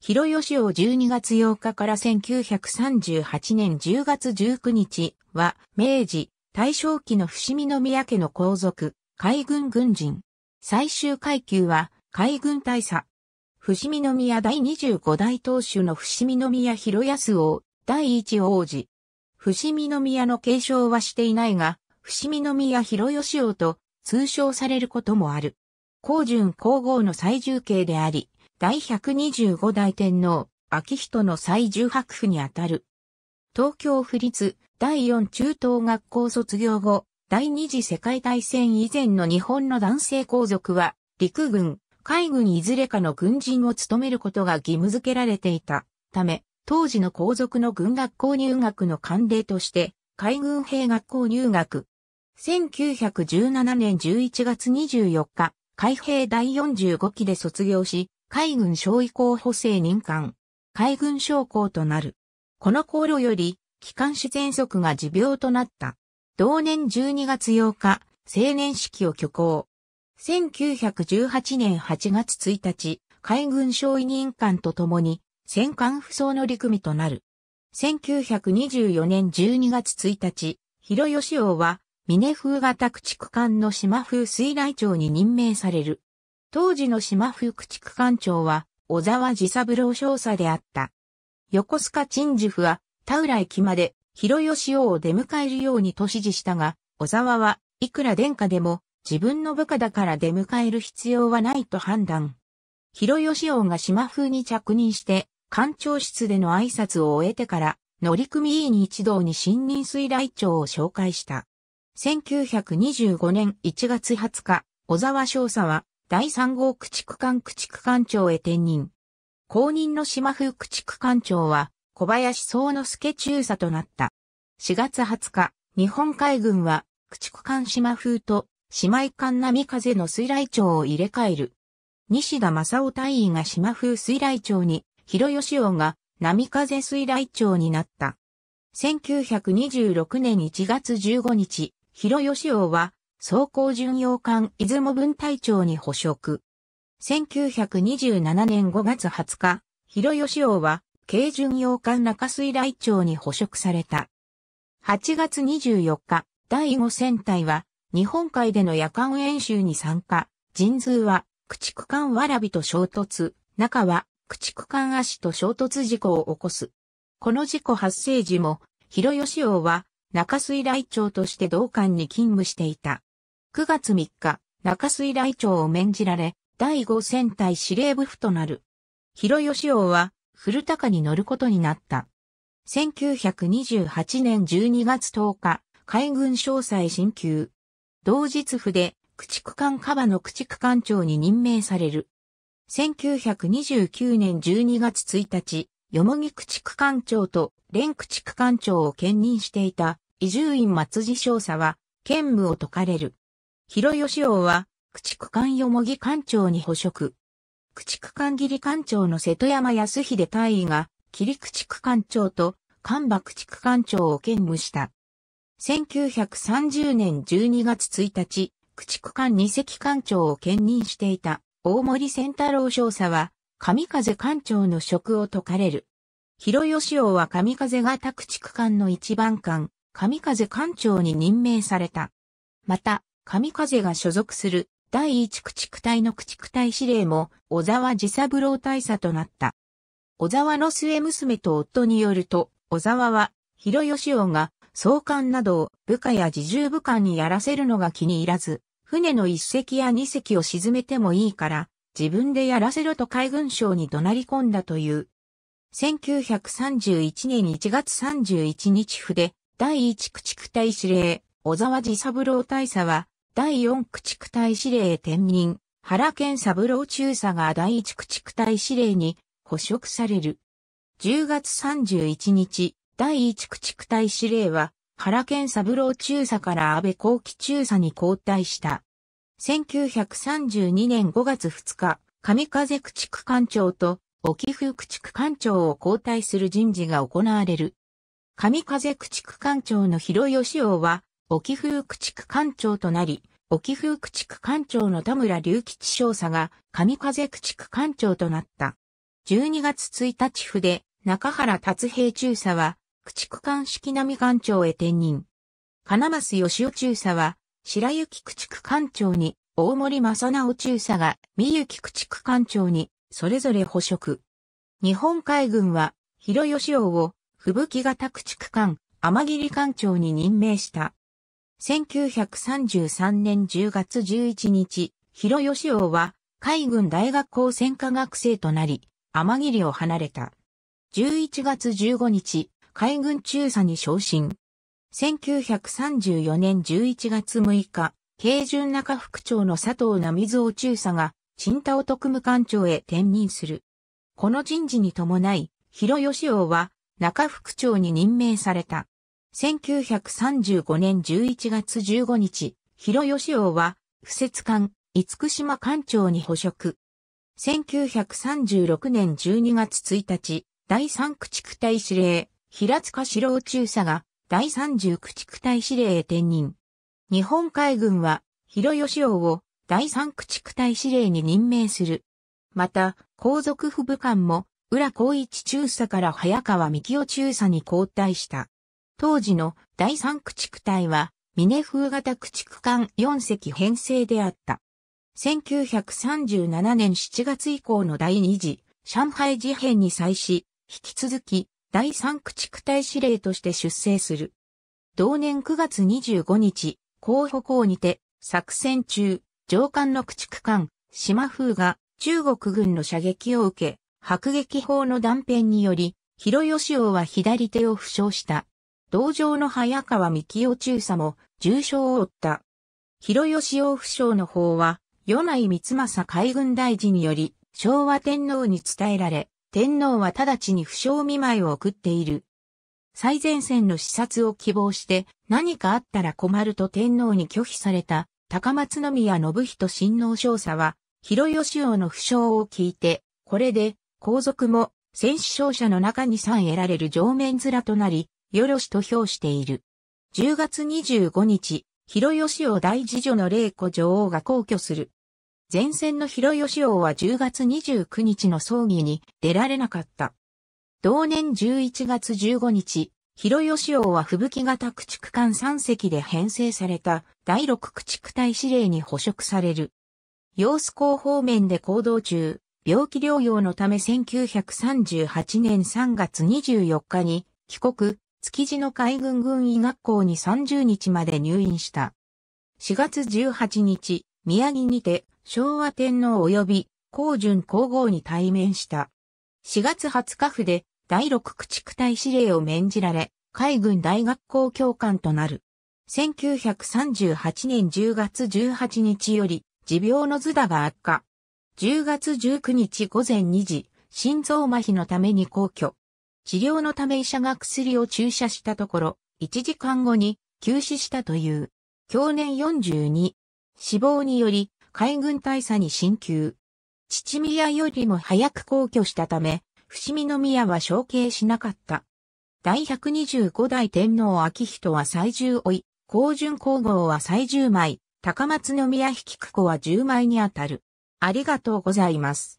広吉を12月8日から1938年10月19日は、明治、大正期の伏見宮家の皇族、海軍軍人。最終階級は、海軍大佐。伏見宮第25代当主の伏見宮広安王、第一王子。伏見宮の継承はしていないが、伏見宮広吉王と通称されることもある。皇順皇后の最重慶であり、第125代天皇、秋人の最重白布にあたる。東京府立第4中等学校卒業後、第二次世界大戦以前の日本の男性皇族は、陸軍、海軍いずれかの軍人を務めることが義務付けられていたため、当時の皇族の軍学校入学の慣例として、海軍兵学校入学。1917年11月24日、海兵第45期で卒業し、海軍将尉候補生任官、海軍将校となる。この航路より、機関士喘息が持病となった。同年12月8日、青年式を挙行。1918年8月1日、海軍将尉任官と共に、戦艦不装の陸組となる。1924年12月1日、広吉王は、峰風型駆逐艦の島風水雷町に任命される。当時の島福駆逐艦長は、小沢治三郎少佐であった。横須賀鎮守府は、田浦駅まで、広吉王を出迎えるようにと指示したが、小沢はいくら殿下でも、自分の部下だから出迎える必要はないと判断。広吉王が島風に着任して、艦長室での挨拶を終えてから、乗組員一同に新任水来長を紹介した。1925年1月20日、小沢少佐は第3号駆逐艦駆逐艦長へ転任。後任の島風駆逐艦長は小林総之助中佐となった。4月20日、日本海軍は駆逐艦島風と姉妹艦波風の水雷長を入れ替える。西田正夫大尉が島風水雷長に、広吉王が波風水雷長になった。1926年1月15日、広吉王は装甲巡洋艦出雲分隊長に捕食。1927年5月20日、広吉王は、軽巡洋艦中水雷長に捕食された。8月24日、第5戦隊は、日本海での夜間演習に参加。人数は、駆逐艦わらびと衝突。中は、駆逐艦足と衝突事故を起こす。この事故発生時も、広吉王は、中水雷長として同艦に勤務していた。9月3日、中水来長を免じられ、第5戦隊司令部府となる。広吉王は、古高に乗ることになった。1928年12月10日、海軍詳細進級。同日府で、駆逐艦カバの駆逐艦長に任命される。1929年12月1日、よもぎ駆逐艦長と連駆逐艦長を兼任していた、伊集院松次少佐は、兼務を解かれる。広吉王は、駆逐艦よもぎ艦長に捕食。駆逐艦切り艦長の瀬戸山康秀大尉が、切り駆逐艦長と、艦馬駆逐艦長を兼務した。1930年12月1日、駆逐艦二隻艦長を兼任していた、大森仙太郎少佐は、神風艦長の職を解かれる。広吉王は神風型駆逐艦の一番艦、神風艦長に任命された。また、神風が所属する第一駆逐隊の駆逐隊司令も小沢治三郎大佐となった。小沢の末娘と夫によると、小沢は、広義夫が総監などを部下や自重部官にやらせるのが気に入らず、船の一隻や二隻を沈めてもいいから、自分でやらせろと海軍省に怒鳴り込んだという。1931年1月31日筆、第一駆逐隊司令、小沢治三郎大佐は、第四駆逐隊司令転任、原健三郎中佐が第一駆逐隊司令に捕食される。10月31日、第一駆逐隊司令は、原健三郎中佐から安倍後期中佐に交代した。1932年5月2日、上風駆逐艦長と沖風駆逐艦長を交代する人事が行われる。上風駆逐艦長の広義雄は、沖風駆逐艦長となり、沖風駆逐艦長の田村隆吉少佐が神風駆逐艦長となった。12月1日で中原達平中佐は、駆逐艦式並艦長へ転任。金増義雄中佐は、白雪駆逐艦長に、大森正直中佐が三雪駆逐艦長に、それぞれ捕食。日本海軍は、広義雄を、吹雪型駆逐艦、天霧艦長に任命した。1933年10月11日、広義王は海軍大学校専科学生となり、天霧を離れた。11月15日、海軍中佐に昇進。1934年11月6日、慶順中副長の佐藤奈水夫中佐が、陳田特務官長へ転任する。この人事に伴い、広義王は中副長に任命された。1935年11月15日、広義王は、不節艦、福島艦長に捕食。1936年12月1日、第三駆逐隊司令、平塚四郎中佐が、第三十駆逐隊司令へ転任。日本海軍は、広義王を、第三駆逐隊司令に任命する。また、皇族府部官も、浦光一中佐から早川幹夫中佐に交代した。当時の第三駆逐隊は、峰風型駆逐艦4隻編成であった。1937年7月以降の第2次上海事変に際し、引き続き第三駆逐隊司令として出征する。同年9月25日、候補港にて作戦中、上官の駆逐艦、島風が中国軍の射撃を受け、迫撃砲の断片により、広吉王は左手を負傷した。同情の早川幹雄中佐も重傷を負った。広吉王府省の方は、与内光政海軍大臣により、昭和天皇に伝えられ、天皇は直ちに不詳見舞いを送っている。最前線の視察を希望して何かあったら困ると天皇に拒否された高松宮信人親王少佐は広義王の負傷を聞いて、これで皇族も戦死傷者の中にえ得られる上面面となり、よろしと評している。10月25日、広吉王大次女の霊子女王が皇居する。前線の広吉王は10月29日の葬儀に出られなかった。同年11月15日、広吉王は吹雪型駆逐艦3隻で編成された第6駆逐隊司令に捕食される。陽子港方面で行動中、病気療養のため1938年3月24日に帰国、築地の海軍軍医学校に30日まで入院した。4月18日、宮城にて昭和天皇及び皇順皇后に対面した。4月20日府で第六駆逐隊司令を免じられ、海軍大学校教官となる。1938年10月18日より、持病の図打が悪化。10月19日午前2時、心臓麻痺のために皇居、治療のため医者が薬を注射したところ、1時間後に急死したという。去年42。死亡により、海軍大佐に進級。父宮よりも早く皇居したため、伏見宮は承継しなかった。第125代天皇昭仁は最重老い、皇順皇后は最重枚、高松宮引子は10枚にあたる。ありがとうございます。